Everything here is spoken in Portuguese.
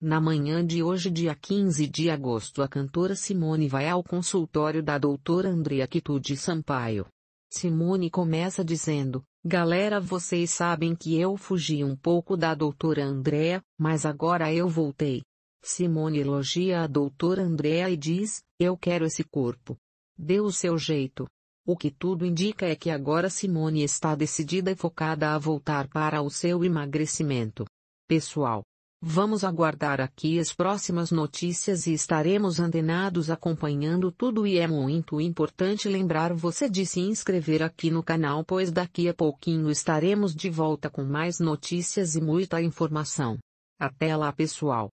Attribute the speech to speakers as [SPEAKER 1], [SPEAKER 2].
[SPEAKER 1] Na manhã de hoje, dia 15 de agosto, a cantora Simone vai ao consultório da doutora Andrea Quitude Sampaio. Simone começa dizendo: Galera, vocês sabem que eu fugi um pouco da doutora Andrea, mas agora eu voltei. Simone elogia a doutora Andrea e diz: Eu quero esse corpo. Deu o seu jeito. O que tudo indica é que agora Simone está decidida e focada a voltar para o seu emagrecimento. Pessoal, Vamos aguardar aqui as próximas notícias e estaremos antenados acompanhando tudo e é muito importante lembrar você de se inscrever aqui no canal pois daqui a pouquinho estaremos de volta com mais notícias e muita informação. Até lá pessoal!